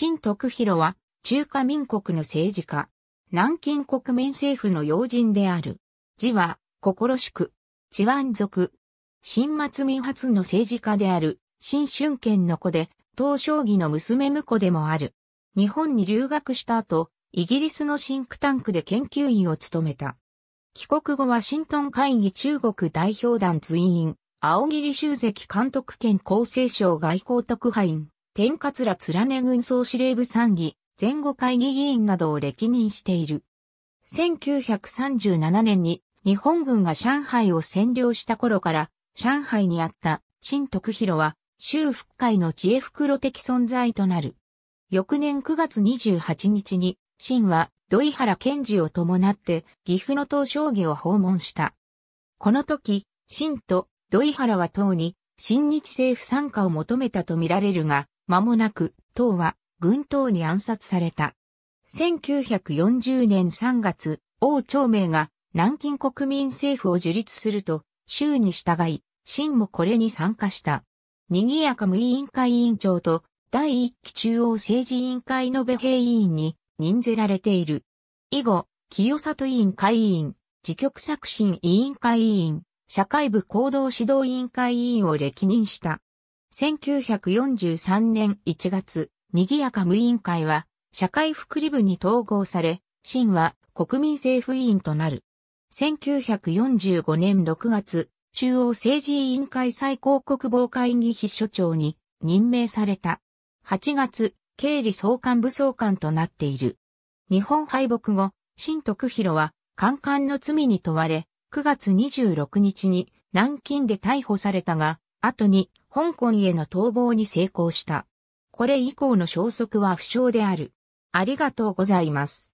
新徳弘は中華民国の政治家。南京国民政府の要人である。字は、心しく。治安族。新末民発の政治家である、新春県の子で、東将棋の娘婿でもある。日本に留学した後、イギリスのシンクタンクで研究員を務めた。帰国後ワシントン会議中国代表団随員、青桐修関監督兼厚生省外交特派員、天桂連根軍総司令部参議、前後会議議員などを歴任している。1937年に日本軍が上海を占領した頃から、上海にあった新徳広は、州復会の知恵袋的存在となる。翌年9月28日に、新は土井原賢治を伴って岐阜の東将棋を訪問した。この時、新と土井原は唐に新日政府参加を求めたとみられるが、間もなく、党は軍党に暗殺された。1940年3月、王朝明が南京国民政府を樹立すると、州に従い、新もこれに参加した。賑やか無委員会委員長と、第一期中央政治委員会の米兵委員に任ぜられている。以後、清里委員会委員、自局作新委員会委員、社会部行動指導委員会委員を歴任した。1943年1月、賑やか無委員会は、社会福利部に統合され、新は国民政府委員となる。1945年6月、中央政治委員会最高国防会議秘書長に任命された。8月、経理総監部総監となっている。日本敗北後、新徳弘は、官官の罪に問われ、9月26日に南京で逮捕されたが、後に香港への逃亡に成功した。これ以降の消息は不詳である。ありがとうございます。